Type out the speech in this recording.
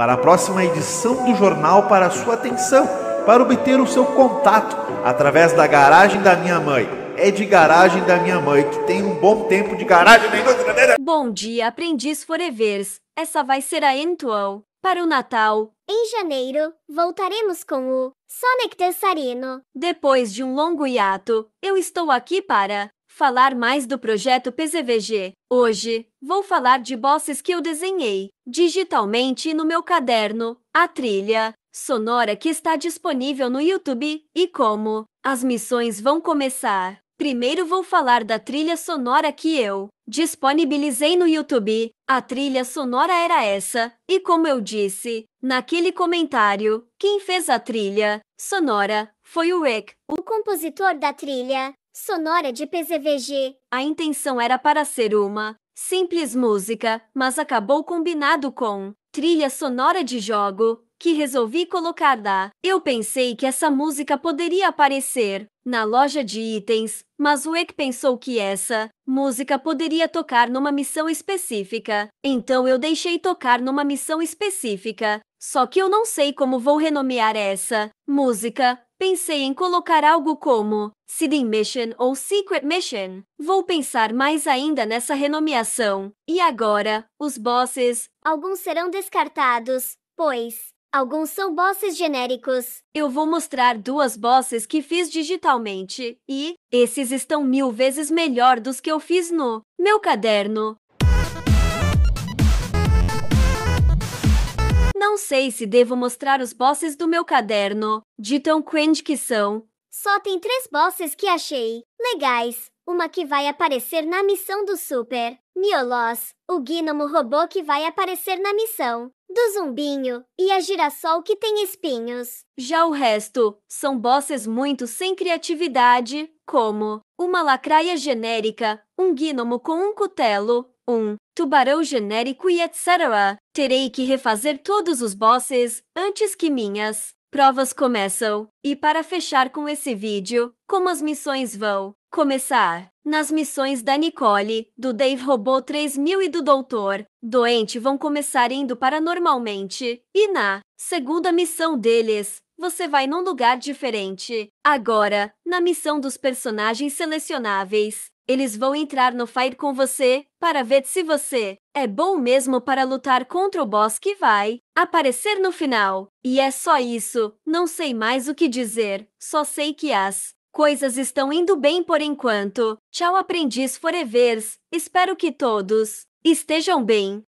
para a próxima edição do jornal para a sua atenção, para obter o seu contato através da garagem da minha mãe. É de garagem da minha mãe, que tem um bom tempo de garagem. Bom dia, aprendiz Forevers. Essa vai ser a entual para o Natal. Em janeiro, voltaremos com o Sonic Dançarino. Depois de um longo hiato, eu estou aqui para falar mais do projeto PZVG. Hoje, vou falar de bosses que eu desenhei digitalmente no meu caderno, a trilha sonora que está disponível no YouTube e como as missões vão começar. Primeiro vou falar da trilha sonora que eu disponibilizei no YouTube. A trilha sonora era essa, e como eu disse naquele comentário, quem fez a trilha sonora foi o Rick, o compositor da trilha sonora de PZVG. A intenção era para ser uma simples música, mas acabou combinado com trilha sonora de jogo, que resolvi colocar da. Eu pensei que essa música poderia aparecer na loja de itens, mas o Ek pensou que essa música poderia tocar numa missão específica. Então eu deixei tocar numa missão específica. Só que eu não sei como vou renomear essa música, Pensei em colocar algo como Hidden Mission ou Secret Mission. Vou pensar mais ainda nessa renomeação. E agora, os bosses. Alguns serão descartados, pois alguns são bosses genéricos. Eu vou mostrar duas bosses que fiz digitalmente e esses estão mil vezes melhor dos que eu fiz no meu caderno. Não sei se devo mostrar os bosses do meu caderno, de tão cringe que são. Só tem três bosses que achei legais. Uma que vai aparecer na missão do Super, Niolos, o gnomo robô que vai aparecer na missão, do zumbinho e a girassol que tem espinhos. Já o resto são bosses muito sem criatividade, como uma lacraia genérica, um gnomo com um cutelo, um tubarão genérico e etc. Terei que refazer todos os bosses antes que minhas provas começam. E para fechar com esse vídeo, como as missões vão começar. Nas missões da Nicole, do Dave Robô 3000 e do Doutor Doente vão começar indo paranormalmente e na segunda missão deles, você vai num lugar diferente. Agora, na missão dos personagens selecionáveis, eles vão entrar no fight com você para ver se você é bom mesmo para lutar contra o boss que vai aparecer no final. E é só isso, não sei mais o que dizer, só sei que as coisas estão indo bem por enquanto. Tchau, aprendiz forevers, espero que todos estejam bem.